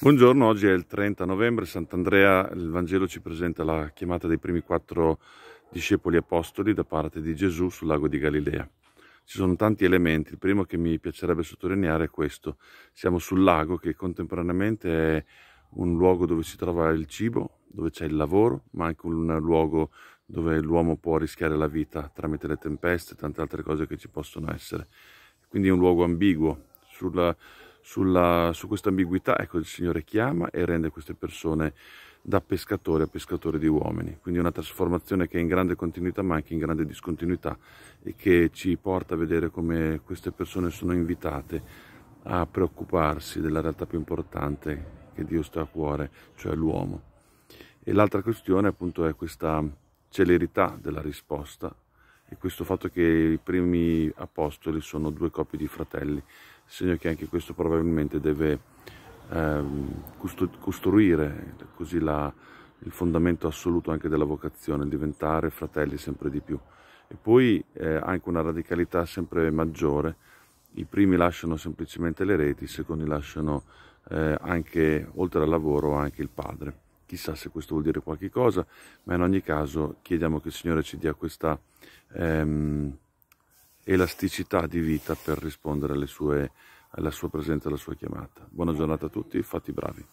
Buongiorno, oggi è il 30 novembre, Sant'Andrea, il Vangelo ci presenta la chiamata dei primi quattro discepoli apostoli da parte di Gesù sul lago di Galilea. Ci sono tanti elementi, il primo che mi piacerebbe sottolineare è questo, siamo sul lago che contemporaneamente è un luogo dove si trova il cibo, dove c'è il lavoro, ma anche un luogo dove l'uomo può rischiare la vita tramite le tempeste e tante altre cose che ci possono essere. Quindi è un luogo ambiguo. Sulla, sulla, su questa ambiguità, ecco il Signore chiama e rende queste persone da pescatore a pescatore di uomini, quindi una trasformazione che è in grande continuità ma anche in grande discontinuità e che ci porta a vedere come queste persone sono invitate a preoccuparsi della realtà più importante che Dio sta a cuore, cioè l'uomo. E l'altra questione appunto è questa celerità della risposta e questo fatto che i primi apostoli sono due coppie di fratelli, segno che anche questo probabilmente deve ehm, costruire così la, il fondamento assoluto anche della vocazione, diventare fratelli sempre di più. E poi eh, anche una radicalità sempre maggiore, i primi lasciano semplicemente le reti, i secondi lasciano eh, anche, oltre al lavoro, anche il padre. Chissà se questo vuol dire qualche cosa, ma in ogni caso chiediamo che il Signore ci dia questa ehm, elasticità di vita per rispondere alle sue, alla sua presenza, alla sua chiamata. Buona giornata a tutti, fatti bravi.